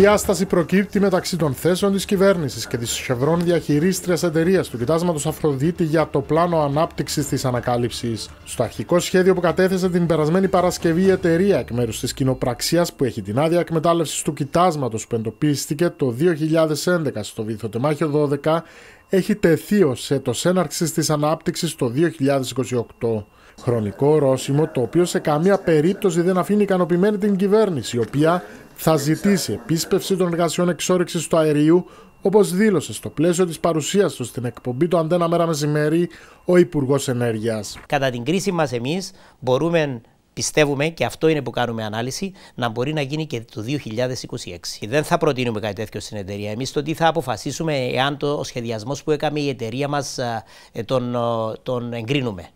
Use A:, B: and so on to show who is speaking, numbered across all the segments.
A: διάσταση προκύπτει μεταξύ των θέσεων της κυβέρνησης και της Chevron διαχειρίστριας εταιρείας του κοιτάσματος Αφροδίτη για το πλάνο ανάπτυξης της ανακάλυψης. Στο αρχικό σχέδιο που κατέθεσε την περασμένη Παρασκευή η εταιρεία εκ μέρους της κοινοπραξίας που έχει την άδεια εκμετάλλευσης του κοιτάσματος που εντοπίστηκε το 2011 στο Βυθοτεμάχιο 12 έχει τεθεί ως έτος έναρξης της ανάπτυξης το 2028. Χρονικό ορόσημο το οποίο σε καμία περίπτωση δεν αφήνει ικανοποιημένη την κυβέρνηση, η οποία θα ζητήσει επίσπευση των εργασιών εξόρυξης του αερίου, όπως δήλωσε στο πλαίσιο της παρουσίας του στην εκπομπή του Αντένα Μέρα Μεσημέρι ο Υπουργός
B: Ενέργειας. Κατά την κρίση μας, εμείς μπορούμε πιστεύουμε, και αυτό είναι που κάνουμε ανάλυση, να μπορεί να γίνει και το 2026. Δεν θα προτείνουμε κάτι τέτοιο στην εταιρεία. Εμείς το τι θα αποφασίσουμε εάν το, ο σχεδιασμός που έκαμε η εταιρεία μας ε, τον, ε, τον εγκρίνουμε.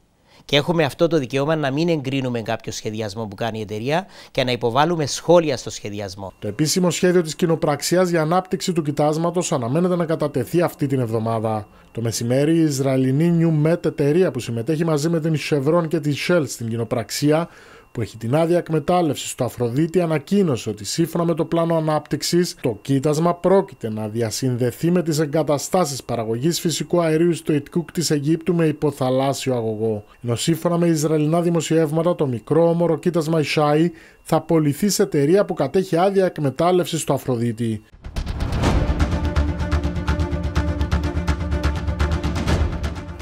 B: Και έχουμε αυτό το δικαίωμα να μην εγκρίνουμε κάποιο σχεδιασμό που κάνει η εταιρεία και να υποβάλουμε σχόλια στο σχεδιασμό. Το
A: επίσημο σχέδιο της κοινοπραξίας για ανάπτυξη του κοιτάσματος αναμένεται να κατατεθεί αυτή την εβδομάδα. Το μεσημέρι, η Ισραηλινή New εταιρεία που συμμετέχει μαζί με την Chevron και τη Shell στην κοινοπραξία που έχει την άδεια εκμετάλλευσης του Αφροδίτη, ανακοίνωσε ότι σύμφωνα με το πλάνο ανάπτυξης, το κοίτασμα πρόκειται να διασυνδεθεί με τις εγκαταστάσεις παραγωγής φυσικού αερίου στο Ιτκούκ της Αιγύπτου με υποθαλάσσιο αγωγό. Ενώ σύμφωνα με Ισραηλινά δημοσιεύματα, το μικρό όμορο κοίτασμα Ισάι θα πολιθεί σε εταιρεία που κατέχει άδεια εκμετάλλευσης του Αφροδίτη.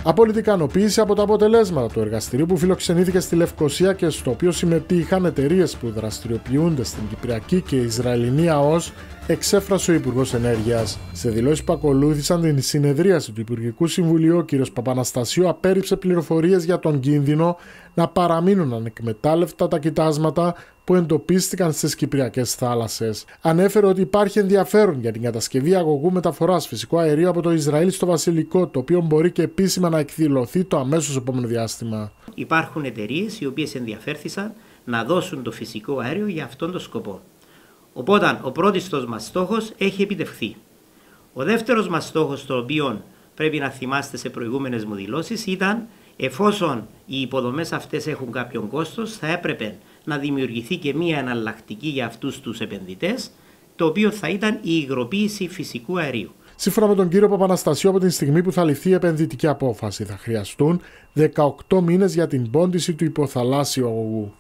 A: Απόλυτη ικανοποίηση από τα αποτελέσματα του εργαστηρίου που φιλοξενήθηκε στη Λευκοσία και στο οποίο συμμετείχαν εταιρείες που δραστηριοποιούνται στην Κυπριακή και Ισραηλινή ΑΟΣ, εξέφρασε ο Υπουργός Ενέργειας. Σε δηλώσεις που ακολούθησαν την συνεδρίαση του Υπουργικού Συμβουλίου, ο κ. Παπαναστασίου απέρριψε πληροφορίες για τον κίνδυνο να παραμείνουν ανεκμετάλλευτα τα κοιτάσματα που εντοπίστηκαν στις κυπριακές θάλασσες. Ανέφερε ότι υπάρχει ενδιαφέρον για την κατασκευή αγωγού μεταφοράς φυσικού αερίου από το Ισραήλ στο Βασιλικό, το οποίο μπορεί και επίσημα να εκδηλωθεί το αμέσως επόμενο διάστημα.
B: Υπάρχουν εταιρείες οι οποίες ενδιαφέρθησαν να δώσουν το φυσικό αέριο για αυτόν τον σκοπό. Οπότε ο πρώτο μας στόχος έχει επιτευχθεί. Ο δεύτερος μας στόχος, το οποίο πρέπει να θυμάστε σε προηγούμενες μου δηλώσεις, ήταν Εφόσον οι υποδομές αυτές έχουν κάποιον κόστος, θα έπρεπε να δημιουργηθεί και μία εναλλακτική για αυτούς τους επενδυτές, το οποίο θα ήταν η υγροποίηση φυσικού αερίου.
A: Σύμφωνα με τον κύριο Παπαναστασίου, από την στιγμή που θα ληφθεί η επενδυτική απόφαση, θα χρειαστούν 18 μήνες για την πόντιση του υποθαλάσσιου αγωγού.